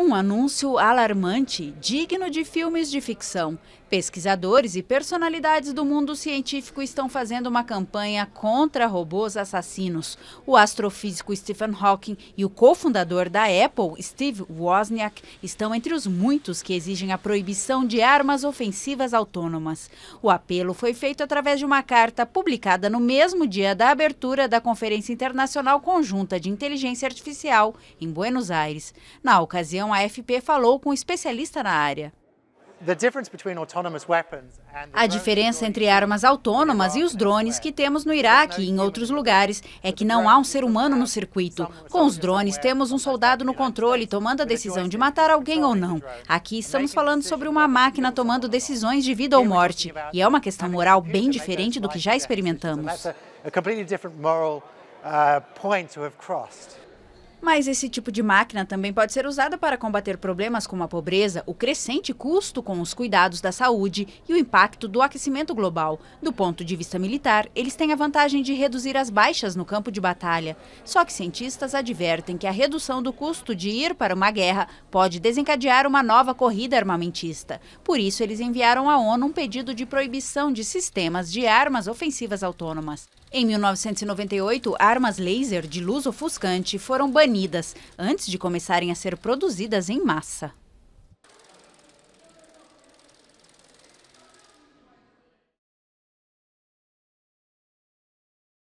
Um anúncio alarmante, digno de filmes de ficção, Pesquisadores e personalidades do mundo científico estão fazendo uma campanha contra robôs assassinos. O astrofísico Stephen Hawking e o cofundador da Apple, Steve Wozniak, estão entre os muitos que exigem a proibição de armas ofensivas autônomas. O apelo foi feito através de uma carta publicada no mesmo dia da abertura da Conferência Internacional Conjunta de Inteligência Artificial em Buenos Aires. Na ocasião, a FP falou com um especialista na área. A diferença entre armas autônomas e os drones que temos no Iraque e em outros lugares é que não há um ser humano no circuito. Com os drones, temos um soldado no controle tomando a decisão de matar alguém ou não. Aqui estamos falando sobre uma máquina tomando decisões de vida ou morte. E é uma questão moral bem diferente do que já experimentamos. Mas esse tipo de máquina também pode ser usada para combater problemas como a pobreza, o crescente custo com os cuidados da saúde e o impacto do aquecimento global. Do ponto de vista militar, eles têm a vantagem de reduzir as baixas no campo de batalha. Só que cientistas advertem que a redução do custo de ir para uma guerra pode desencadear uma nova corrida armamentista. Por isso, eles enviaram à ONU um pedido de proibição de sistemas de armas ofensivas autônomas. Em 1998, armas laser de luz ofuscante foram banidas antes de começarem a ser produzidas em massa.